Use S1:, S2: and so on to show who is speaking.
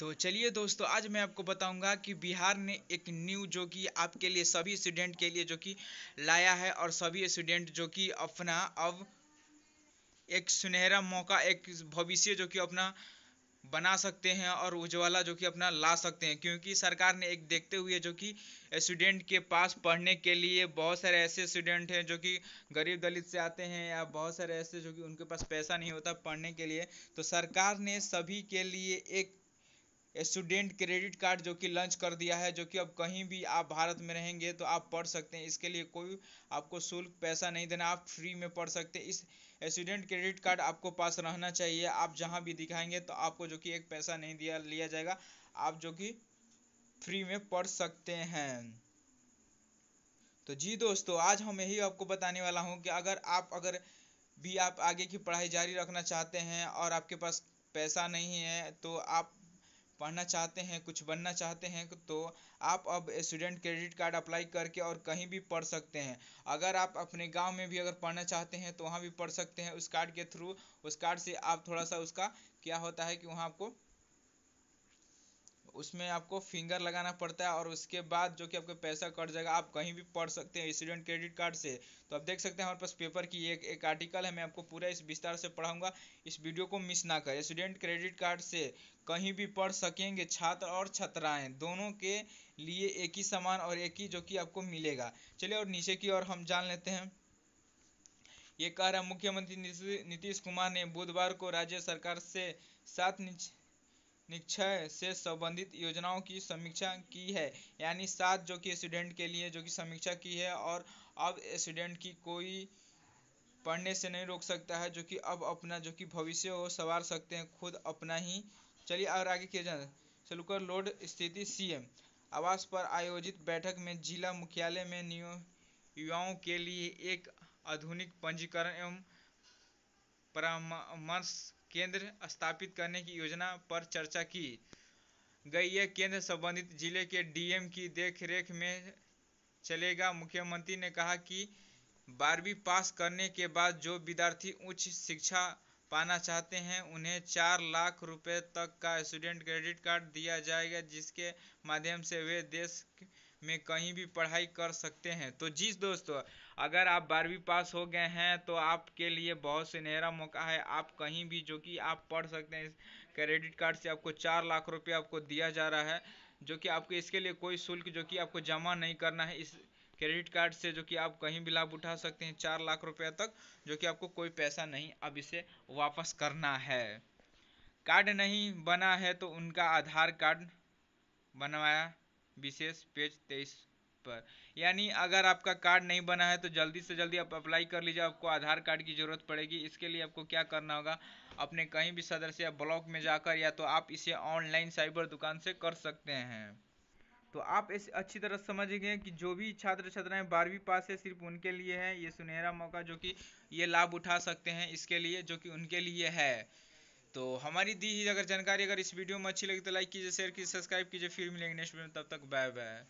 S1: तो चलिए दोस्तों आज मैं आपको बताऊंगा कि बिहार ने एक न्यू जो कि आपके लिए सभी स्टूडेंट के लिए जो कि लाया है और सभी स्टूडेंट जो कि अपना अब एक सुनहरा मौका एक भविष्य जो कि अपना बना सकते हैं और उज्ज्वला जो कि अपना ला सकते हैं क्योंकि सरकार ने एक देखते हुए जो कि स्टूडेंट के पास पढ़ने के लिए बहुत सारे ऐसे स्टूडेंट हैं जो कि गरीब दलित से आते हैं या बहुत सारे ऐसे जो कि उनके पास पैसा नहीं होता पढ़ने के लिए तो सरकार ने सभी के लिए एक स्टूडेंट क्रेडिट कार्ड जो कि लॉन्च कर दिया है जो कि अब कहीं भी आप भारत में रहेंगे तो आप पढ़ सकते हैं इसके लिए कोई आपको शुल्क पैसा नहीं देना आप फ्री में पढ़ सकते हैं इस स्टूडेंट क्रेडिट कार्ड आपको पास रहना चाहिए आप जहां भी दिखाएंगे तो आपको जो कि एक पैसा नहीं दिया लिया जाएगा आप जो कि फ्री में पढ़ सकते हैं तो जी दोस्तों आज हम यही आपको बताने वाला हूँ कि अगर आप अगर भी आप आगे की पढ़ाई जारी रखना चाहते हैं और आपके पास पैसा नहीं है तो आप पढ़ना चाहते हैं कुछ बनना चाहते हैं तो आप अब स्टूडेंट क्रेडिट कार्ड अप्लाई करके और कहीं भी पढ़ सकते हैं अगर आप अपने गांव में भी अगर पढ़ना चाहते हैं तो वहाँ भी पढ़ सकते हैं उस कार्ड के थ्रू उस कार्ड से आप थोड़ा सा उसका क्या होता है कि वहाँ आपको उसमें आपको फिंगर लगाना पड़ता है और उसके बाद जो कि आपका पैसा कट जाएगा आप कहीं भी पढ़ सकते हैं स्टूडेंट क्रेडिट कार्ड से तो आप देख सकते हैं हमारे पास पेपर की एक एक आर्टिकल है मैं आपको पूरा इस विस्तार से पढ़ाऊंगा इस वीडियो को मिस ना करें स्टूडेंट क्रेडिट कार्ड से कहीं भी पढ़ सकेंगे छात्र और छात्राएं दोनों के लिए एक ही समान और एक ही जो कि आपको मिलेगा चलिए और नीचे की ओर हम जान लेते हैं ये कह रहा मुख्यमंत्री नीतीश कुमार ने बुधवार को राज्य सरकार से सात निक्षय से संबंधित योजनाओं की समीक्षा की है यानी सात जो कि स्टूडेंट के लिए जो कि समीक्षा की है और अब स्टूडेंट की कोई पढ़ने से नहीं रोक सकता है जो कि अब अपना जो कि भविष्य वो संवार सकते हैं खुद अपना ही चलिए और आगे किया जाए सलुकर लोड स्थिति सीएम आवास पर आयोजित बैठक में जिला मुख्यालय में नियो युवाओं के लिए एक आधुनिक पंजीकरण एवं परामर्श केंद्र स्थापित करने की योजना पर चर्चा की गई यह केंद्र संबंधित जिले के डीएम की देखरेख में चलेगा मुख्यमंत्री ने कहा कि बारहवीं पास करने के बाद जो विद्यार्थी उच्च शिक्षा पाना चाहते हैं उन्हें चार लाख रुपए तक का स्टूडेंट क्रेडिट कार्ड दिया जाएगा जिसके माध्यम से वे देश में कहीं भी पढ़ाई कर सकते हैं तो जी दोस्तों अगर आप बारहवीं पास हो गए हैं तो आपके लिए बहुत सुनहरा मौका है आप कहीं भी जो कि आप पढ़ सकते हैं क्रेडिट कार्ड से आपको चार लाख रुपये आपको दिया जा रहा है जो कि आपको इसके लिए कोई शुल्क जो कि आपको जमा नहीं करना है इस क्रेडिट कार्ड से जो कि आप कहीं भी लाभ उठा सकते हैं चार लाख रुपया तक जो कि आपको कोई पैसा नहीं अब इसे वापस करना है कार्ड नहीं बना है तो उनका आधार कार्ड बनवाया विशेष पेज तेईस पर यानी अगर आपका कार्ड नहीं बना है तो जल्दी से जल्दी आप अप्लाई कर लीजिए आपको आधार कार्ड की ज़रूरत पड़ेगी इसके लिए आपको क्या करना होगा अपने कहीं भी सदस्य या ब्लॉक में जाकर या तो आप इसे ऑनलाइन साइबर दुकान से कर सकते हैं तो आप इस अच्छी तरह समझ गए कि जो भी छात्र छात्राएं बारहवीं पास है सिर्फ उनके लिए है ये सुनहरा मौका जो कि ये लाभ उठा सकते हैं इसके लिए जो कि उनके लिए है तो हमारी दी अगर जानकारी अगर इस वीडियो में अच्छी लगी तो लाइक कीजिए शेयर कीजिए सब्सक्राइब कीजिए फिर मिलेंगे नेक्स्ट वीडियो में तब तक बाय बाय